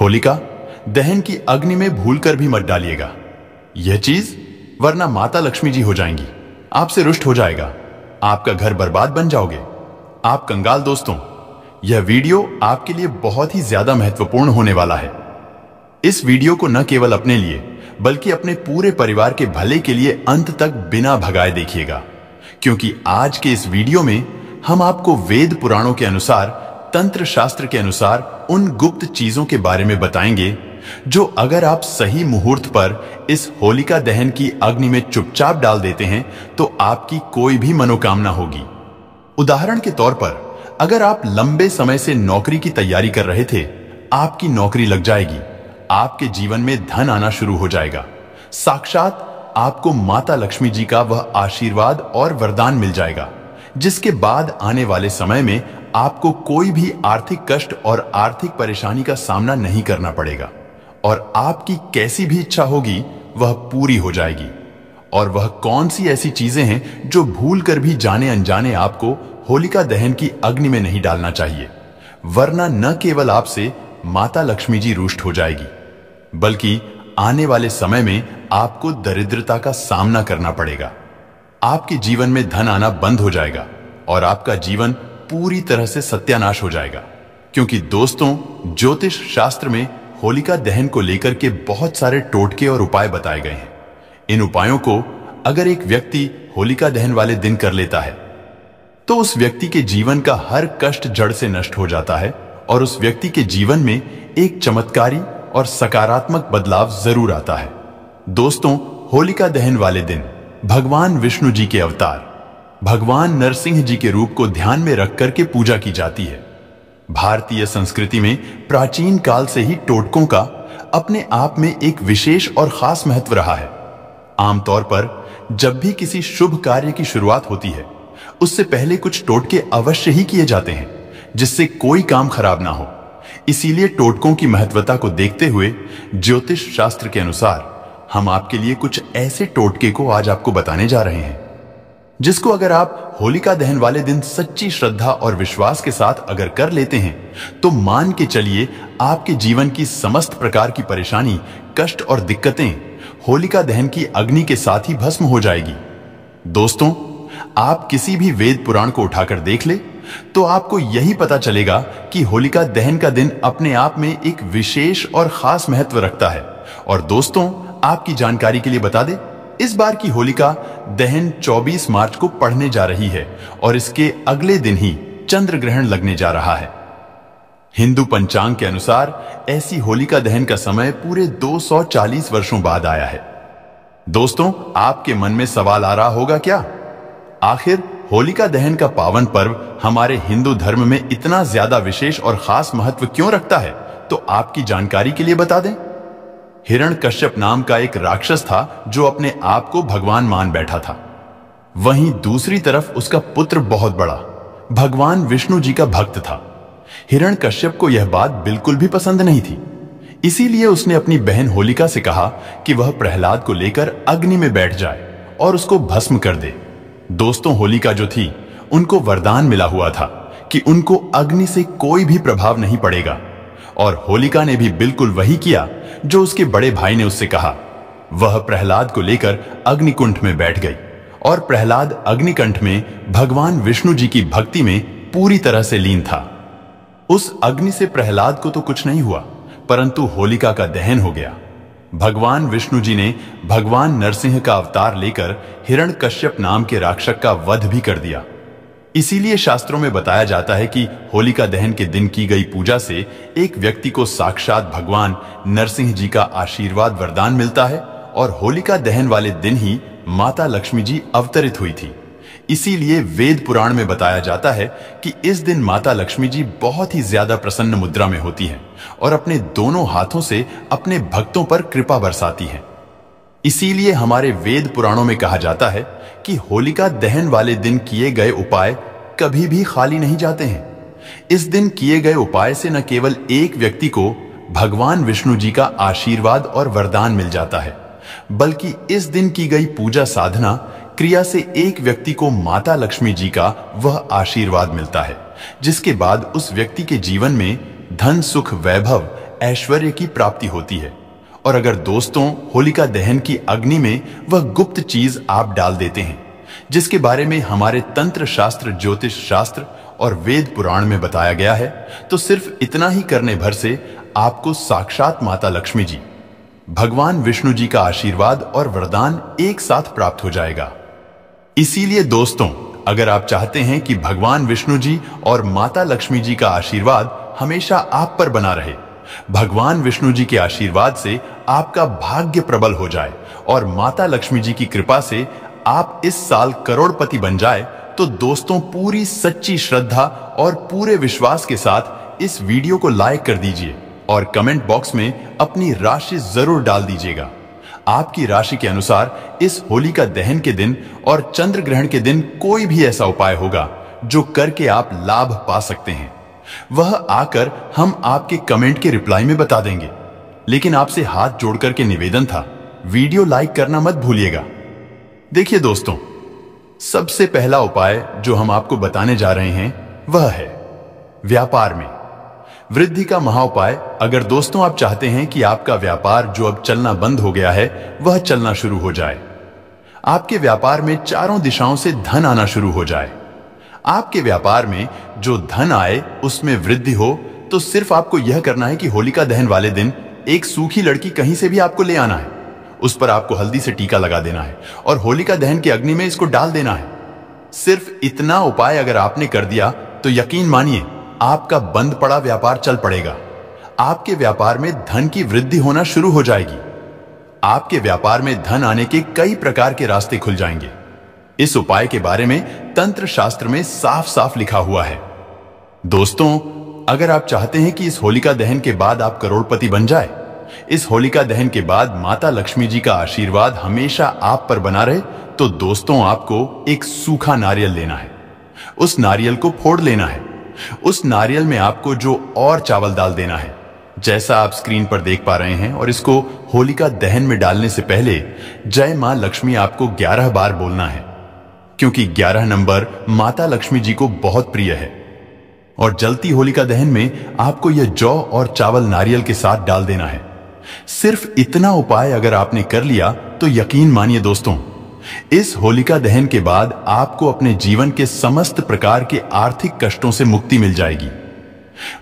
होलिका दहन की अग्नि में भूलकर भी मत डालिएगा यह चीज वरना माता लक्ष्मी जी हो जाएंगी आपसे रुष्ट हो जाएगा आपका घर बर्बाद बन जाओगे आप कंगाल दोस्तों यह वीडियो आपके लिए बहुत ही ज्यादा महत्वपूर्ण होने वाला है इस वीडियो को न केवल अपने लिए बल्कि अपने पूरे परिवार के भले के लिए अंत तक बिना भगाए देखिएगा क्योंकि आज के इस वीडियो में हम आपको वेद पुराणों के अनुसार तंत्र शास्त्र के अनुसार उन गुप्त चीजों के बारे में बताएंगे जो अगर आप सही मुहूर्त पर इस होलिका दहन की अग्नि में चुपचाप डाल देते हैं तो आपकी कोई भी मनोकामना होगी उदाहरण के तौर पर अगर आप लंबे समय से नौकरी की तैयारी कर रहे थे आपकी नौकरी लग जाएगी आपके जीवन में धन आना शुरू हो जाएगा साक्षात आपको माता लक्ष्मी जी का वह आशीर्वाद और वरदान मिल जाएगा जिसके बाद आने वाले समय में आपको कोई भी आर्थिक कष्ट और आर्थिक परेशानी का सामना नहीं करना पड़ेगा और आपकी कैसी भी इच्छा होगी वह पूरी हो जाएगी और वह कौन सी ऐसी चीजें हैं जो भूल कर भी जाने अनजाने आपको होलिका दहन की अग्नि में नहीं डालना चाहिए वरना न केवल आपसे माता लक्ष्मी जी रुष्ट हो जाएगी बल्कि आने वाले समय में आपको दरिद्रता का सामना करना पड़ेगा आपके जीवन में धन आना बंद हो जाएगा और आपका जीवन पूरी तरह से सत्यानाश हो जाएगा क्योंकि दोस्तों ज्योतिष शास्त्र में होलिका दहन को लेकर के बहुत सारे टोटके और उपाय बताए गए हैं इन उपायों को अगर एक व्यक्ति होलिका दहन वाले दिन कर लेता है तो उस व्यक्ति के जीवन का हर कष्ट जड़ से नष्ट हो जाता है और उस व्यक्ति के जीवन में एक चमत्कारी और सकारात्मक बदलाव जरूर आता है दोस्तों होलिका दहन वाले दिन भगवान विष्णु जी के अवतार भगवान नरसिंह जी के रूप को ध्यान में रख करके पूजा की जाती है भारतीय संस्कृति में प्राचीन काल से ही टोटकों का अपने आप में एक विशेष और खास महत्व रहा है आमतौर पर जब भी किसी शुभ कार्य की शुरुआत होती है उससे पहले कुछ टोटके अवश्य ही किए जाते हैं जिससे कोई काम खराब ना हो इसीलिए टोटकों की महत्वता को देखते हुए ज्योतिष शास्त्र के अनुसार हम आपके लिए कुछ ऐसे टोटके को आज आपको बताने जा रहे हैं जिसको अगर आप होलिका दहन वाले दिन सच्ची श्रद्धा और विश्वास के साथ अगर कर लेते हैं तो मान के चलिए आपके जीवन की समस्त प्रकार की परेशानी कष्ट और दिक्कतें होलिका दहन की अग्नि के साथ ही भस्म हो जाएगी दोस्तों आप किसी भी वेद पुराण को उठाकर देख ले तो आपको यही पता चलेगा कि होलिका दहन का दिन अपने आप में एक विशेष और खास महत्व रखता है और दोस्तों आपकी जानकारी के लिए बता दें इस बार की होलिका दहन 24 मार्च को पढ़ने जा रही है और इसके अगले दिन ही चंद्र ग्रहण लगने जा रहा है हिंदू पंचांग के अनुसार ऐसी होलिका दहन का समय पूरे 240 वर्षों बाद आया है दोस्तों आपके मन में सवाल आ रहा होगा क्या आखिर होलिका दहन का पावन पर्व हमारे हिंदू धर्म में इतना ज्यादा विशेष और खास महत्व क्यों रखता है तो आपकी जानकारी के लिए बता दें हिरण कश्यप नाम का एक राक्षस था जो अपने आप को भगवान मान बैठा था वहीं दूसरी तरफ उसका पुत्र बहुत बड़ा भगवान विष्णु जी का भक्त था हिरण कश्यप को यह बात बिल्कुल भी पसंद नहीं थी इसीलिए उसने अपनी बहन होलिका से कहा कि वह प्रहलाद को लेकर अग्नि में बैठ जाए और उसको भस्म कर दे दोस्तों होलिका जो थी उनको वरदान मिला हुआ था कि उनको अग्नि से कोई भी प्रभाव नहीं पड़ेगा और होलिका ने भी बिल्कुल वही किया जो उसके बड़े भाई ने उससे कहा वह प्रहलाद को लेकर अग्निकुंठ में बैठ गई और प्रहलाद अग्निकंठ में भगवान विष्णु जी की भक्ति में पूरी तरह से लीन था उस अग्नि से प्रहलाद को तो कुछ नहीं हुआ परंतु होलिका का दहन हो गया भगवान विष्णु जी ने भगवान नरसिंह का अवतार लेकर हिरण कश्यप नाम के राक्षस का वध भी कर दिया इसीलिए शास्त्रों में बताया जाता है कि होलिका दहन के दिन की गई पूजा से एक व्यक्ति को साक्षात भगवान नरसिंह जी का आशीर्वाद वरदान मिलता है और होलिका दहन वाले दिन ही माता लक्ष्मी जी अवतरित हुई थी इसीलिए वेद पुराण में बताया जाता है कि इस दिन माता लक्ष्मी जी बहुत ही ज्यादा प्रसन्न मुद्रा में होती हैं और अपने दोनों हाथों से अपने भक्तों पर कृपा बरसाती हैं इसीलिए हमारे वेद पुराणों में कहा जाता है कि होलिका दहन वाले दिन किए गए उपाय कभी भी खाली नहीं जाते हैं इस दिन किए गए उपाय से न केवल एक व्यक्ति को भगवान विष्णु जी का आशीर्वाद और वरदान मिल जाता है बल्कि इस दिन की गई पूजा साधना क्रिया से एक व्यक्ति को माता लक्ष्मी जी का वह आशीर्वाद मिलता है जिसके बाद उस व्यक्ति के जीवन में धन सुख वैभव ऐश्वर्य की प्राप्ति होती है और अगर दोस्तों होलिका दहन की अग्नि में वह गुप्त चीज आप डाल देते हैं जिसके बारे में हमारे तंत्र शास्त्र ज्योतिष शास्त्र और वेद पुराण में बताया गया है तो सिर्फ इतना ही करने भर से आपको साक्षात माता लक्ष्मी जी भगवान विष्णु जी का आशीर्वाद और वरदान एक साथ प्राप्त हो जाएगा इसीलिए दोस्तों अगर आप चाहते हैं कि भगवान विष्णु जी और माता लक्ष्मी जी का आशीर्वाद हमेशा आप पर बना रहे भगवान विष्णु जी के आशीर्वाद से आपका भाग्य प्रबल हो जाए और माता लक्ष्मी जी की कृपा से आप इस साल करोड़पति बन जाए तो दोस्तों पूरी सच्ची श्रद्धा और पूरे विश्वास के साथ इस वीडियो को लाइक कर दीजिए और कमेंट बॉक्स में अपनी राशि जरूर डाल दीजिएगा आपकी राशि के अनुसार इस होली का दहन के दिन और चंद्र ग्रहण के दिन कोई भी ऐसा उपाय होगा जो करके आप लाभ पा सकते हैं वह आकर हम आपके कमेंट के रिप्लाई में बता देंगे लेकिन आपसे हाथ जोड़कर के निवेदन था वीडियो लाइक करना मत भूलिएगा देखिए दोस्तों सबसे पहला उपाय जो हम आपको बताने जा रहे हैं वह है व्यापार में वृद्धि का महा उपाय अगर दोस्तों आप चाहते हैं कि आपका व्यापार जो अब चलना बंद हो गया है वह चलना शुरू हो जाए आपके व्यापार में चारों दिशाओं से धन आना शुरू हो जाए आपके व्यापार में जो धन आए उसमें वृद्धि हो तो सिर्फ आपको यह करना है कि होलिका दहन वाले दिन एक सूखी लड़की कहीं से भी आपको ले आना है उस पर आपको हल्दी से टीका लगा देना है और होलिका दहन की अग्नि में इसको डाल देना है सिर्फ इतना उपाय अगर आपने कर दिया तो यकीन मानिए आपका बंद पड़ा व्यापार चल पड़ेगा आपके व्यापार में धन की वृद्धि होना शुरू हो जाएगी आपके व्यापार में धन आने के कई प्रकार के रास्ते खुल जाएंगे इस उपाय के बारे में तंत्र शास्त्र में साफ साफ लिखा हुआ है दोस्तों अगर आप चाहते हैं कि इस होलिका दहन के बाद आप करोड़पति बन जाए इस होलिका दहन के बाद माता लक्ष्मी जी का आशीर्वाद हमेशा आप पर बना रहे तो दोस्तों आपको एक सूखा नारियल लेना है उस नारियल को फोड़ लेना है उस नारियल में आपको जो और चावल डाल देना है जैसा आप स्क्रीन पर देख पा रहे हैं और इसको होलिका दहन में डालने से पहले जय मां लक्ष्मी आपको ग्यारह बार बोलना है क्योंकि 11 नंबर माता लक्ष्मी जी को बहुत प्रिय है और जलती होलिका दहन में आपको यह जौ और चावल नारियल के साथ डाल देना है सिर्फ इतना उपाय अगर आपने कर लिया तो यकीन मानिए दोस्तों इस होलिका दहन के बाद आपको अपने जीवन के समस्त प्रकार के आर्थिक कष्टों से मुक्ति मिल जाएगी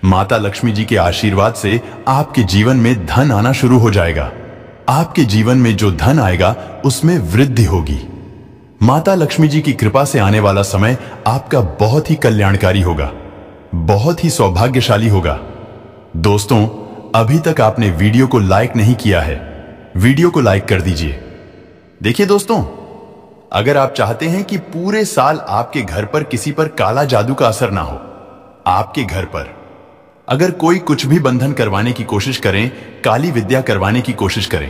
माता लक्ष्मी जी के आशीर्वाद से आपके जीवन में धन आना शुरू हो जाएगा आपके जीवन में जो धन आएगा उसमें वृद्धि होगी माता लक्ष्मी जी की कृपा से आने वाला समय आपका बहुत ही कल्याणकारी होगा बहुत ही सौभाग्यशाली होगा दोस्तों अभी तक आपने वीडियो को लाइक नहीं किया है वीडियो को लाइक कर दीजिए देखिए दोस्तों अगर आप चाहते हैं कि पूरे साल आपके घर पर किसी पर काला जादू का असर ना हो आपके घर पर अगर कोई कुछ भी बंधन करवाने की कोशिश करें काली विद्या करवाने की कोशिश करें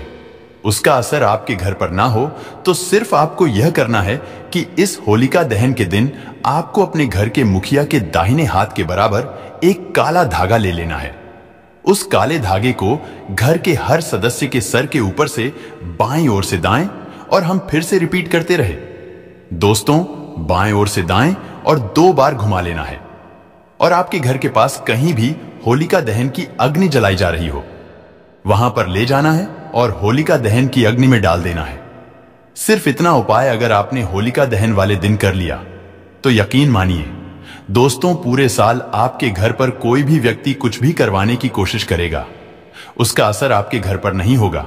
उसका असर आपके घर पर ना हो तो सिर्फ आपको यह करना है कि इस होलिका दहन के दिन आपको अपने घर के मुखिया के दाहिने हाथ के बराबर एक काला धागा ले लेना है उस काले धागे को घर के हर सदस्य के सर के ऊपर से बाएं ओर से दाएं और हम फिर से रिपीट करते रहे दोस्तों बाएं ओर से दाएं और दो बार घुमा लेना है और आपके घर के पास कहीं भी होलिका दहन की अग्नि जलाई जा रही हो वहां पर ले जाना है और होलिका दहन की अग्नि में डाल देना है सिर्फ इतना उपाय अगर आपने होलिका दहन वाले दिन कर लिया तो यकीन मानिए दोस्तों पूरे साल आपके घर पर कोई भी व्यक्ति कुछ भी करवाने की कोशिश करेगा उसका असर आपके घर पर नहीं होगा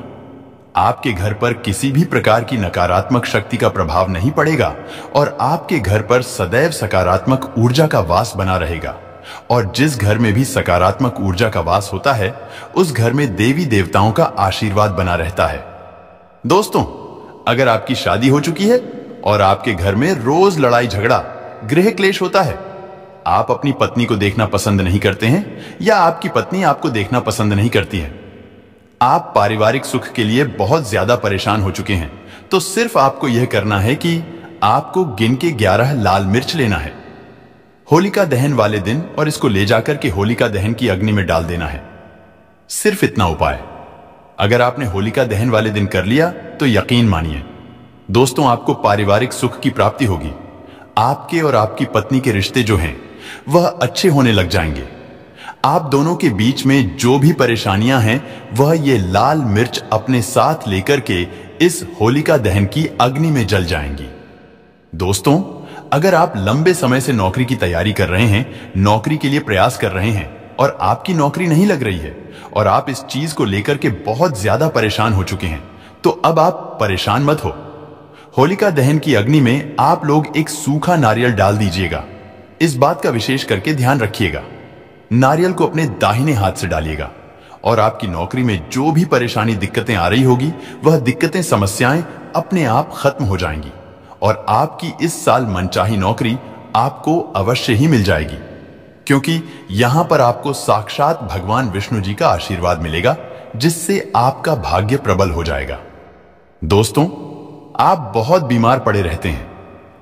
आपके घर पर किसी भी प्रकार की नकारात्मक शक्ति का प्रभाव नहीं पड़ेगा और आपके घर पर सदैव सकारात्मक ऊर्जा का वास बना रहेगा और जिस घर में भी सकारात्मक ऊर्जा का वास होता है उस घर में देवी देवताओं का आशीर्वाद बना रहता है दोस्तों अगर आपकी शादी हो चुकी है और आपके घर में रोज लड़ाई झगड़ा गृह क्लेश होता है आप अपनी पत्नी को देखना पसंद नहीं करते हैं या आपकी पत्नी आपको देखना पसंद नहीं करती है आप पारिवारिक सुख के लिए बहुत ज्यादा परेशान हो चुके हैं तो सिर्फ आपको यह करना है कि आपको गिन के ग्यारह लाल मिर्च लेना है होलिका दहन वाले दिन और इसको ले जाकर के होलिका दहन की अग्नि में डाल देना है सिर्फ इतना उपाय अगर आपने होलिका दहन वाले दिन कर लिया तो यकीन मानिए दोस्तों आपको पारिवारिक सुख की प्राप्ति होगी आपके और आपकी पत्नी के रिश्ते जो हैं वह अच्छे होने लग जाएंगे आप दोनों के बीच में जो भी परेशानियां हैं वह ये लाल मिर्च अपने साथ लेकर के इस होलिका दहन की अग्नि में जल जाएंगी दोस्तों अगर आप लंबे समय से नौकरी की तैयारी कर रहे हैं नौकरी के लिए प्रयास कर रहे हैं और आपकी नौकरी नहीं लग रही है और आप इस चीज को लेकर के बहुत ज्यादा परेशान हो चुके हैं तो अब आप परेशान मत हो होलिका दहन की अग्नि में आप लोग एक सूखा नारियल डाल दीजिएगा इस बात का विशेष करके ध्यान रखिएगा नारियल को अपने दाहिने हाथ से डालिएगा और आपकी नौकरी में जो भी परेशानी दिक्कतें आ रही होगी वह दिक्कतें समस्याएं अपने आप खत्म हो जाएंगी और आपकी इस साल मनचाही नौकरी आपको अवश्य ही मिल जाएगी क्योंकि यहां पर आपको साक्षात भगवान विष्णु जी का आशीर्वाद मिलेगा जिससे आपका भाग्य प्रबल हो जाएगा दोस्तों आप बहुत बीमार पड़े रहते हैं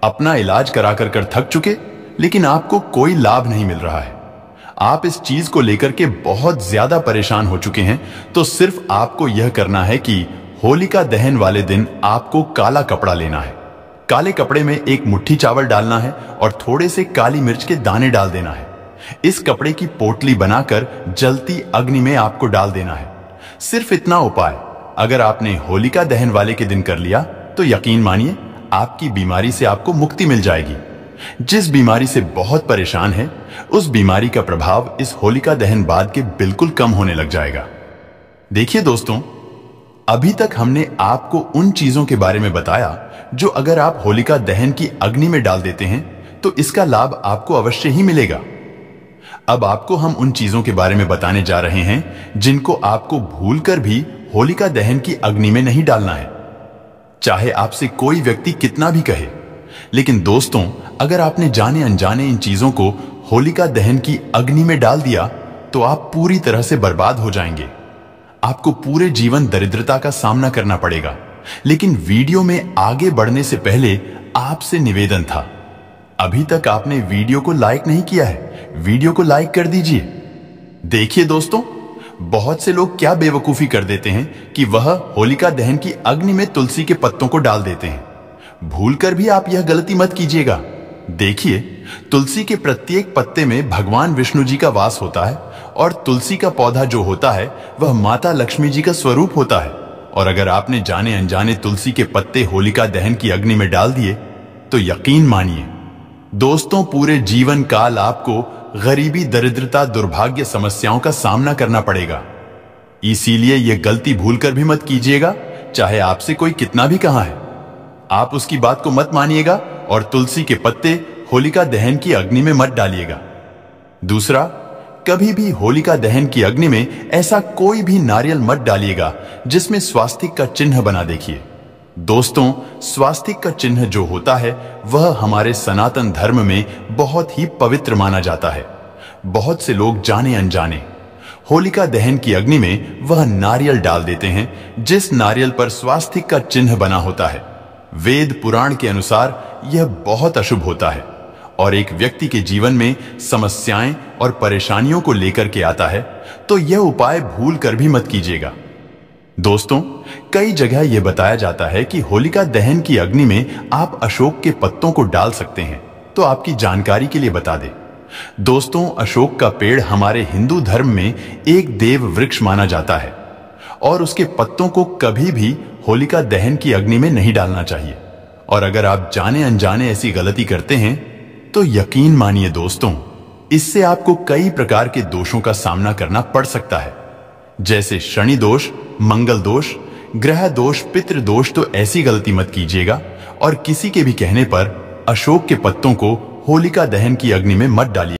अपना इलाज करा कर कर थक चुके लेकिन आपको कोई लाभ नहीं मिल रहा है आप इस चीज को लेकर के बहुत ज्यादा परेशान हो चुके हैं तो सिर्फ आपको यह करना है कि होलिका दहन वाले दिन आपको काला कपड़ा लेना है काले कपड़े में एक मुट्ठी चावल डालना है और थोड़े से काली मिर्च के दाने डाल देना है इस कपड़े की पोटली बनाकर जलती अग्नि में आपको डाल देना है सिर्फ इतना उपाय अगर आपने होलिका दहन वाले के दिन कर लिया तो यकीन मानिए आपकी बीमारी से आपको मुक्ति मिल जाएगी जिस बीमारी से बहुत परेशान है उस बीमारी का प्रभाव इस होलिका दहन बाद के बिल्कुल कम होने लग जाएगा देखिए दोस्तों अभी तक हमने आपको उन चीजों के बारे में बताया जो अगर आप होलिका दहन की अग्नि में डाल देते हैं तो इसका लाभ आपको अवश्य ही मिलेगा अब आपको हम उन चीजों के बारे में बताने जा रहे हैं जिनको आपको भूलकर भी होलिका दहन की अग्नि में नहीं डालना है चाहे आपसे कोई व्यक्ति कितना भी कहे लेकिन दोस्तों अगर आपने जाने अनजाने इन चीजों को होलिका दहन की अग्नि में डाल दिया तो आप पूरी तरह से बर्बाद हो जाएंगे आपको पूरे जीवन दरिद्रता का सामना करना पड़ेगा लेकिन वीडियो में आगे बढ़ने से पहले आपसे निवेदन था अभी तक आपने वीडियो को लाइक नहीं किया है वीडियो को लाइक कर दीजिए देखिए दोस्तों बहुत से लोग क्या बेवकूफी कर देते हैं कि वह होलिका दहन की अग्नि में तुलसी के पत्तों को डाल देते हैं भूलकर भी आप यह गलती मत कीजिएगा देखिए तुलसी के प्रत्येक पत्ते में भगवान विष्णु जी का वास होता है और तुलसी का पौधा जो होता है वह माता लक्ष्मी जी का स्वरूप होता है और अगर आपने जाने अनजाने तुलसी के पत्ते होलिका दहन की अग्नि में डाल दिए तो यकीन मानिए दोस्तों पूरे जीवन काल आपको गरीबी दरिद्रता दुर्भाग्य समस्याओं का सामना करना पड़ेगा इसीलिए यह गलती भूलकर भी मत कीजिएगा चाहे आपसे कोई कितना भी कहा है आप उसकी बात को मत मानिएगा और तुलसी के पत्ते होलिका दहन की अग्नि में मत डालिएगा दूसरा कभी भी होलिका दहन की अग्नि में ऐसा कोई भी नारियल मत डालिएगा जिसमें स्वास्तिक का चिन्ह बना देखिए दोस्तों स्वास्तिक का चिन्ह जो होता है वह हमारे सनातन धर्म में बहुत ही पवित्र माना जाता है बहुत से लोग जाने अनजाने होलिका दहन की अग्नि में वह नारियल डाल देते हैं जिस नारियल पर स्वास्तिक का चिन्ह बना होता है वेद पुराण के अनुसार यह बहुत अशुभ होता है और एक व्यक्ति के जीवन में समस्याएं और परेशानियों को लेकर के आता है तो यह उपाय भूल कर भी मत कीजिएगा दोस्तों कई जगह यह बताया जाता है कि होलिका दहन की अग्नि में आप अशोक के पत्तों को डाल सकते हैं तो आपकी जानकारी के लिए बता दे दोस्तों अशोक का पेड़ हमारे हिंदू धर्म में एक देव वृक्ष माना जाता है और उसके पत्तों को कभी भी होलिका दहन की अग्नि में नहीं डालना चाहिए और अगर आप जाने अनजाने ऐसी गलती करते हैं तो यकीन मानिए दोस्तों इससे आपको कई प्रकार के दोषों का सामना करना पड़ सकता है जैसे शनि दोष मंगल दोष ग्रह दोष पितृ दोष तो ऐसी गलती मत कीजिएगा और किसी के भी कहने पर अशोक के पत्तों को होलिका दहन की अग्नि में मत डालिए